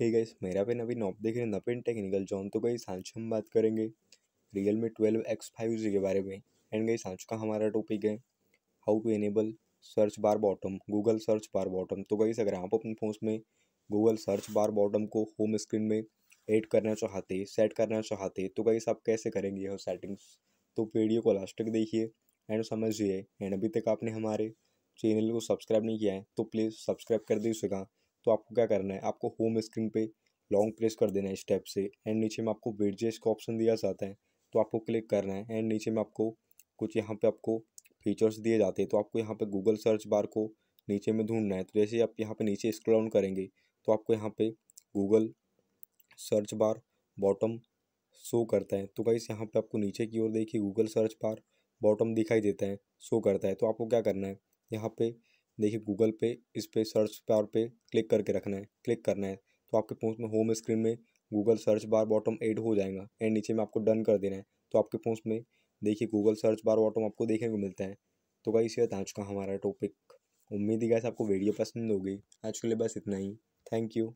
hey guys मेरा पे अभी नॉप देख रहे हैं नपेन टेक्निकल जॉन तो गई आज हम बात करेंगे Realme twelve X five G के बारे में एंड गई आज का हमारा टॉपिक है how to enable search bar bottom Google search bar bottom तो गई अगर आप अपने फ़ोन में गूगल सर्च बार बॉटम को होम स्क्रीन में एड करना चाहते सेट करना चाहते तो गई आप कैसे करेंगे यह सेटिंग्स तो वीडियो को लास्ट तक देखिए एंड समझिए एंड अभी तक आपने हमारे चैनल को सब्सक्राइब नहीं किया है तो प्लीज़ सब्सक्राइब कर दीजिएगा तो आपको क्या करना है आपको होम स्क्रीन पे लॉन्ग प्रेस कर देना है स्टेप से एंड नीचे में आपको वेडजेस का ऑप्शन दिया जाता है तो आपको क्लिक करना है एंड नीचे में आपको कुछ यहाँ पे आपको फीचर्स दिए जाते हैं तो आपको यहाँ पे गूगल सर्च बार को नीचे में ढूंढना है तो जैसे आप यहाँ पे नीचे स्क्रॉल डाउन करेंगे तो आपको यहाँ पे Google search bar bottom show करता है तो इस यहाँ पे आपको नीचे की ओर देखिए गूगल सर्च बार बॉटम दिखाई देता है शो करता है तो आपको क्या करना है यहाँ पर देखिए गूगल पे इस पर सर्च बार पे क्लिक करके रखना है क्लिक करना है तो आपके फोन में होम स्क्रीन में Google search bar bottom add हो जाएगा एंड नीचे में आपको डन कर देना है तो आपके फोन में देखिए गूगल सर्च बार बॉटम आपको देखने को मिलता है तो भाई इसी आज का हमारा टॉपिक उम्मीद ही गैस आपको वीडियो पसंद होगी आज के लिए बस इतना ही थैंक यू